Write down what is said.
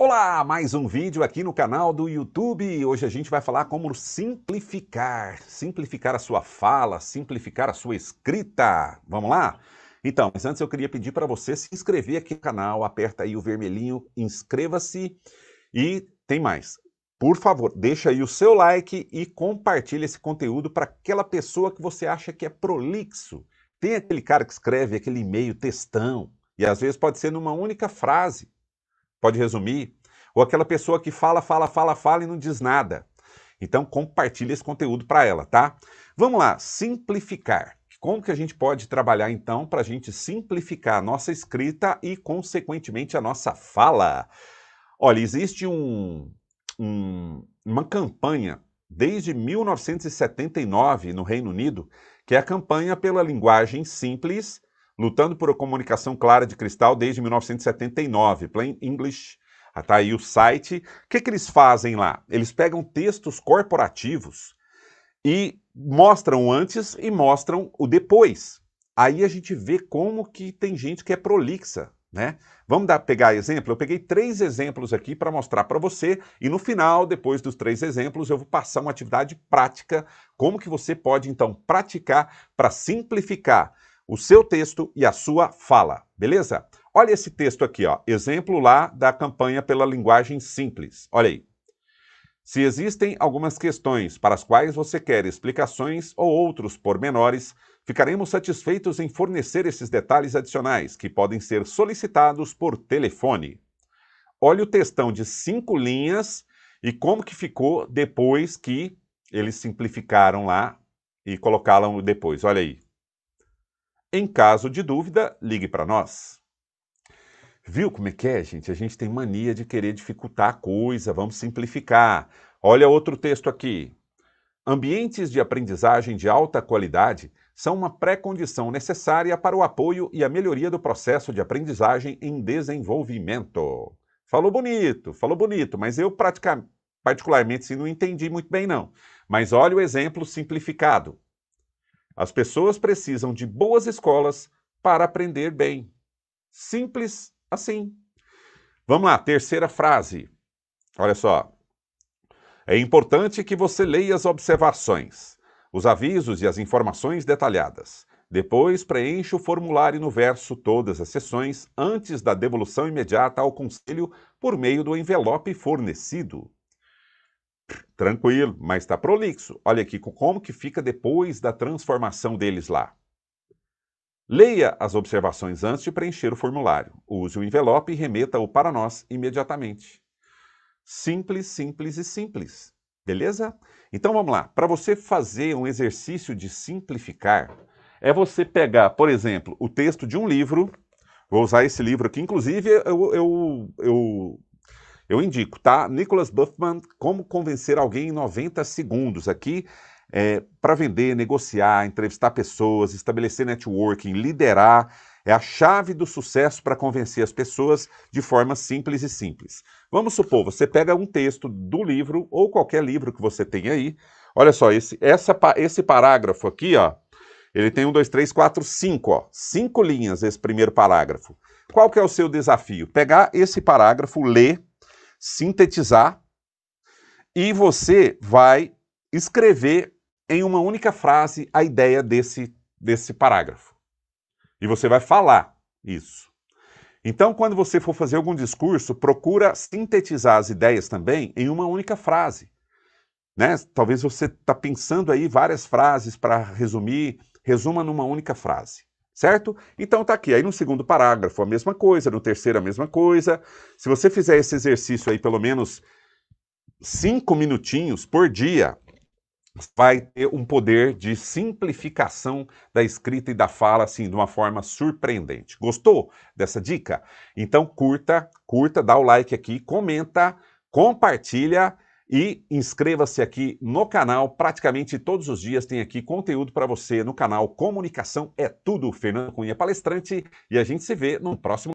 Olá, mais um vídeo aqui no canal do YouTube. Hoje a gente vai falar como simplificar, simplificar a sua fala, simplificar a sua escrita. Vamos lá? Então, mas antes eu queria pedir para você se inscrever aqui no canal, aperta aí o vermelhinho, inscreva-se e tem mais. Por favor, deixa aí o seu like e compartilha esse conteúdo para aquela pessoa que você acha que é prolixo. Tem aquele cara que escreve aquele e-mail textão e às vezes pode ser numa única frase pode resumir, ou aquela pessoa que fala, fala, fala, fala e não diz nada. Então compartilhe esse conteúdo para ela, tá? Vamos lá, simplificar. Como que a gente pode trabalhar então para a gente simplificar a nossa escrita e, consequentemente, a nossa fala? Olha, existe um, um, uma campanha desde 1979 no Reino Unido, que é a campanha pela linguagem simples lutando por comunicação clara de cristal desde 1979. Plain English, está ah, aí o site. O que, que eles fazem lá? Eles pegam textos corporativos e mostram antes e mostram o depois. Aí a gente vê como que tem gente que é prolixa, né? Vamos dar, pegar exemplo? Eu peguei três exemplos aqui para mostrar para você e no final, depois dos três exemplos, eu vou passar uma atividade prática, como que você pode então praticar para simplificar o seu texto e a sua fala, beleza? Olha esse texto aqui, ó, exemplo lá da campanha pela linguagem simples. Olha aí. Se existem algumas questões para as quais você quer explicações ou outros pormenores, ficaremos satisfeitos em fornecer esses detalhes adicionais, que podem ser solicitados por telefone. Olha o textão de cinco linhas e como que ficou depois que eles simplificaram lá e colocaram depois. Olha aí. Em caso de dúvida, ligue para nós. Viu como é que é, gente? A gente tem mania de querer dificultar a coisa, vamos simplificar. Olha outro texto aqui. Ambientes de aprendizagem de alta qualidade são uma pré-condição necessária para o apoio e a melhoria do processo de aprendizagem em desenvolvimento. Falou bonito, falou bonito, mas eu praticamente, particularmente, assim, não entendi muito bem, não. Mas olha o exemplo simplificado. As pessoas precisam de boas escolas para aprender bem. Simples assim. Vamos lá, terceira frase. Olha só. É importante que você leia as observações, os avisos e as informações detalhadas. Depois, preencha o formulário no verso todas as sessões antes da devolução imediata ao conselho por meio do envelope fornecido tranquilo, mas está prolixo. Olha aqui como que fica depois da transformação deles lá. Leia as observações antes de preencher o formulário. Use o envelope e remeta-o para nós imediatamente. Simples, simples e simples. Beleza? Então vamos lá. Para você fazer um exercício de simplificar, é você pegar, por exemplo, o texto de um livro. Vou usar esse livro aqui. Inclusive, eu, eu, eu eu indico, tá? Nicholas Buffman, Como Convencer Alguém em 90 Segundos. Aqui é, para vender, negociar, entrevistar pessoas, estabelecer networking, liderar. É a chave do sucesso para convencer as pessoas de forma simples e simples. Vamos supor, você pega um texto do livro ou qualquer livro que você tem aí. Olha só, esse, essa, esse parágrafo aqui, ó, ele tem um, dois, três, quatro, cinco, ó, cinco linhas esse primeiro parágrafo. Qual que é o seu desafio? Pegar esse parágrafo, ler, sintetizar e você vai escrever em uma única frase a ideia desse, desse parágrafo. E você vai falar isso. Então, quando você for fazer algum discurso, procura sintetizar as ideias também em uma única frase. Né? Talvez você está pensando aí várias frases para resumir, resuma numa única frase certo? Então tá aqui. Aí no segundo parágrafo a mesma coisa, no terceiro a mesma coisa. Se você fizer esse exercício aí pelo menos cinco minutinhos por dia, vai ter um poder de simplificação da escrita e da fala assim de uma forma surpreendente. Gostou dessa dica? Então curta, curta, dá o like aqui, comenta, compartilha e inscreva-se aqui no canal, praticamente todos os dias tem aqui conteúdo para você no canal Comunicação é Tudo. Fernando Cunha, é palestrante, e a gente se vê no próximo.